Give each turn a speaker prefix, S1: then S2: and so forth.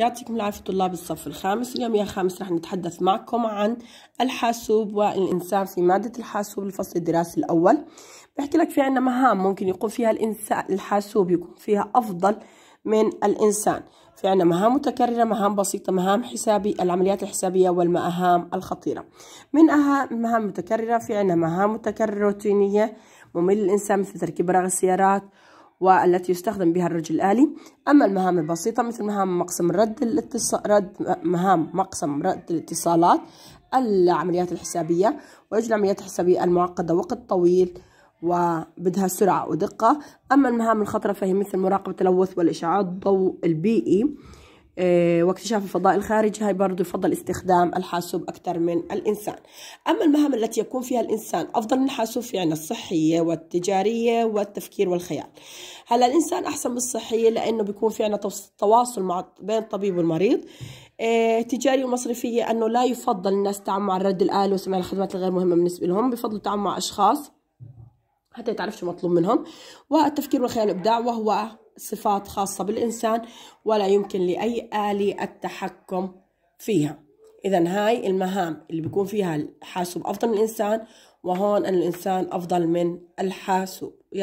S1: يعطيكم العافية طلاب الصف الخامس اليوم يا خامس رح نتحدث معكم عن الحاسوب والإنسان في مادة الحاسوب الفصل الدراسي الأول بحكي لك في عنا مهام ممكن يقوم فيها الإنسان الحاسوب يكون فيها أفضل من الإنسان في عنا مهام متكررة مهام بسيطة مهام حسابي العمليات الحسابية والمهام الخطيرة من أهم مهام متكررة في عنا مهام متكررة روتينية ممل للإنسان مثل تركيب رغي السيارات والتي يستخدم بها الرجل الآلي أما المهام البسيطة مثل مهام مقسم رد الاتصال رد مهام مقسم رد الاتصالات العمليات الحسابية ورجل العمليات الحسابية المعقدة وقت طويل وبدها سرعة ودقة أما المهام الخطرة فهي مثل مراقبة التلوث والإشعاع الضوء البيئي إيه، واكتشاف الفضاء الخارجي هاي برضه يفضل استخدام الحاسوب أكثر من الإنسان أما المهام التي يكون فيها الإنسان أفضل من الحاسوب في يعني عنا الصحية والتجارية والتفكير والخيال هلا الإنسان أحسن من الصحية لأنه بيكون في عنا تواصل مع بين الطبيب والمريض اه تجاري ومصرفية أنه لا يفضل الناس التعامل مع الرد الآلي وسماع الخدمات الغير مهمة بالنسبة لهم بفضل التعامل مع أشخاص حتى يتعرف شو مطلوب منهم والتفكير والخيال والإبداع وهو صفات خاصة بالإنسان ولا يمكن لأي آلي التحكم فيها إذا هاي المهام اللي بيكون فيها الحاسوب أفضل من الإنسان وهون الإنسان أفضل من الحاسوب